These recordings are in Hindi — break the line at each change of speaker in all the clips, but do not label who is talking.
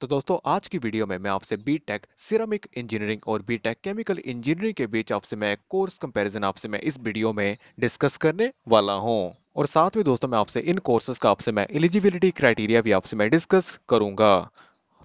तो दोस्तों आज की वीडियो में मैं आपसे बी टेक सिरामिक इंजीनियरिंग और बी टेक केमिकल इंजीनियरिंग के बीच आपसे मैं कोर्स कंपैरिजन आपसे मैं इस वीडियो में डिस्कस करने वाला हूं और साथ में दोस्तों मैं आपसे इन कोर्सेज का आपसे मैं एलिजिबिलिटी क्राइटेरिया भी आपसे मैं डिस्कस करूंगा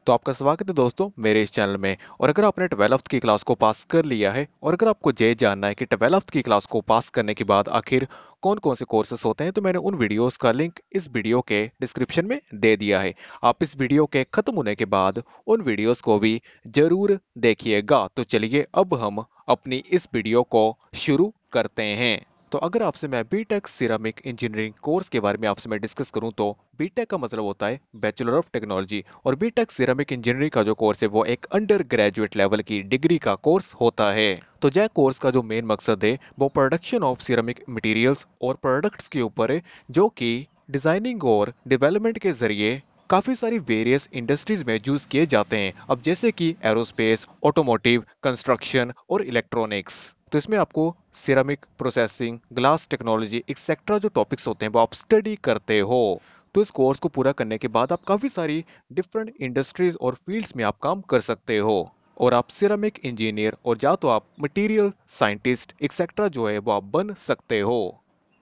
तो आपका स्वागत है दोस्तों मेरे इस चैनल में और अगर आपने ट्वेल्थ की क्लास को पास कर लिया है और अगर आपको ये जानना है कि ट्वेल्थ की क्लास को पास करने के बाद आखिर कौन कौन से कोर्सेस होते हैं तो मैंने उन वीडियोस का लिंक इस वीडियो के डिस्क्रिप्शन में दे दिया है आप इस वीडियो के खत्म होने के बाद उन वीडियोज को भी जरूर देखिएगा तो चलिए अब हम अपनी इस वीडियो को शुरू करते हैं तो अगर आपसे मैं बीटेक सिरामिक इंजीनियरिंग कोर्स के बारे में आपसे मैं डिस्कस करूं तो बीटेक का मतलब होता है बैचलर ऑफ टेक्नोलॉजी और बीटेक सिरामिक इंजीनियरिंग का जो कोर्स है वो एक अंडर ग्रेजुएट लेवल की डिग्री का कोर्स होता है तो जय कोर्स का जो मेन मकसद है वो प्रोडक्शन ऑफ सिरामिक मटेरियल्स और प्रोडक्ट्स के ऊपर है जो कि डिजाइनिंग और डेवलपमेंट के जरिए काफ़ी सारी वेरियस इंडस्ट्रीज में यूज़ किए जाते हैं अब जैसे कि एरोस्पेस ऑटोमोटिव कंस्ट्रक्शन और इलेक्ट्रॉनिक्स तो इसमें आपको ceramic processing glass technology etcetera जो टॉपिक्स होते हैं वो आप स्टडी करते हो तो इस कोर्स को पूरा करने के बाद आप काफ़ी सारी डिफरेंट इंडस्ट्रीज और फील्ड्स में आप काम कर सकते हो और आप सिरामिक इंजीनियर और या तो आप मटेरियल साइंटिस्ट एक्सेट्रा जो है वो आप बन सकते हो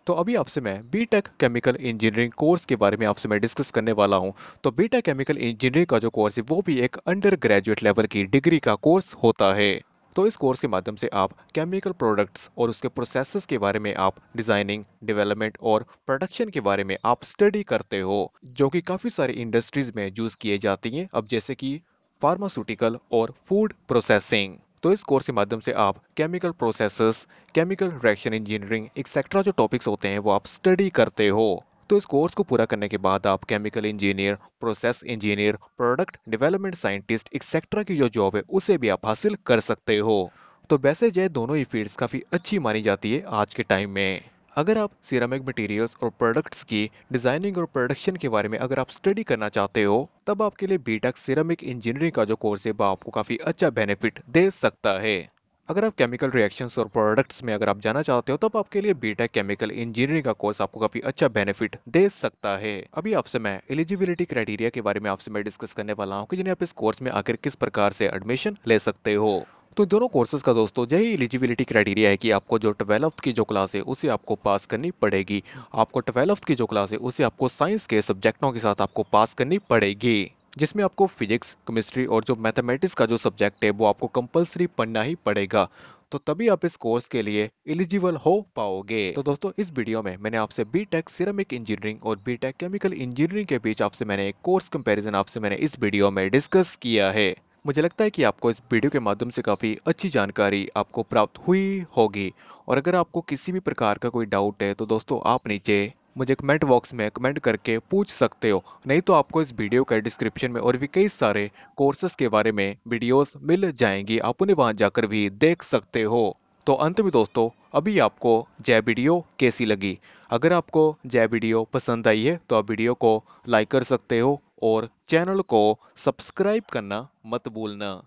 तो अभी आपसे मैं बीटेक केमिकल इंजीनियरिंग कोर्स के बारे में आपसे मैं डिस्कस करने वाला हूं तो बीटेक केमिकल इंजीनियरिंग का जो कोर्स है वो भी एक अंडर ग्रेजुएट लेवल की डिग्री का कोर्स होता है तो इस कोर्स के माध्यम से आप केमिकल प्रोडक्ट्स और उसके प्रोसेसेस के बारे में आप डिजाइनिंग डेवलपमेंट और प्रोडक्शन के बारे में आप स्टडी करते हो जो कि काफ़ी सारी इंडस्ट्रीज में यूज़ किए जाती हैं अब जैसे कि फार्मास्यूटिकल और फूड प्रोसेसिंग तो इस कोर्स के माध्यम से आप chemical processes, chemical reaction engineering etcetera जो टॉपिक्स होते हैं वो आप स्टडी करते हो तो इस कोर्स को पूरा करने के बाद आप chemical engineer process engineer product development scientist etcetera की जो जॉब है उसे भी आप हासिल कर सकते हो तो वैसे जय दोनों ही फील्ड्स काफ़ी अच्छी मानी जाती है आज के टाइम में अगर आप सिरामिक मटेरियल्स और प्रोडक्ट्स की डिजाइनिंग और प्रोडक्शन के बारे में अगर आप स्टडी करना चाहते हो तब आपके लिए बीटेक सिरामिक इंजीनियरिंग का जो कोर्स है वह आपको काफ़ी अच्छा बेनिफिट दे सकता है अगर आप केमिकल रिएक्शंस और प्रोडक्ट्स में अगर आप जाना चाहते हो तो आपके लिए बीटेक केमिकल इंजीनियरिंग का कोर्स आपको काफी अच्छा बेनिफिट दे सकता है अभी आपसे मैं एलिजिबिलिटी क्राइटेरिया के बारे में आपसे मैं डिस्कस करने वाला हूँ कि जिन्हें आप इस कोर्स में आकर किस प्रकार से एडमिशन ले सकते हो तो दोनों कोर्सेज का दोस्तों यही एलिजिबिलिटी क्राइटेरिया है कि आपको जो ट्वेल्थ की जो क्लास है उसे आपको पास करनी पड़ेगी आपको ट्वेल्थ की जो क्लास है उसे आपको साइंस के सब्जेक्टों के साथ आपको पास करनी पड़ेगी जिसमें आपको फिजिक्स केमिस्ट्री और जो मैथमेटिक्स का जो सब्जेक्ट है वो आपको कंपलसरी पढ़ना ही पड़ेगा तो तभी आप इस कोर्स के लिए एलिजिबल हो पाओगे तो दोस्तों इस वीडियो में मैंने आपसे बीटेक सिरेमिक इंजीनियरिंग और बी टेक केमिकल इंजीनियरिंग के बीच आपसे मैंने एक कोर्स कंपैरिजन आपसे मैंने इस वीडियो में डिस्कस किया है मुझे लगता है कि आपको इस वीडियो के माध्यम से काफ़ी अच्छी जानकारी आपको प्राप्त हुई होगी और अगर आपको किसी भी प्रकार का कोई डाउट है तो दोस्तों आप नीचे मुझे कमेंट बॉक्स में कमेंट करके पूछ सकते हो नहीं तो आपको इस वीडियो के डिस्क्रिप्शन में और भी कई सारे कोर्सेस के बारे में वीडियोस मिल जाएंगी आप उन्हें वहां जाकर भी देख सकते हो तो अंत में दोस्तों अभी आपको जय वीडियो कैसी लगी अगर आपको जय वीडियो पसंद आई है तो आप वीडियो को लाइक कर सकते हो और चैनल को सब्सक्राइब करना मत भूलना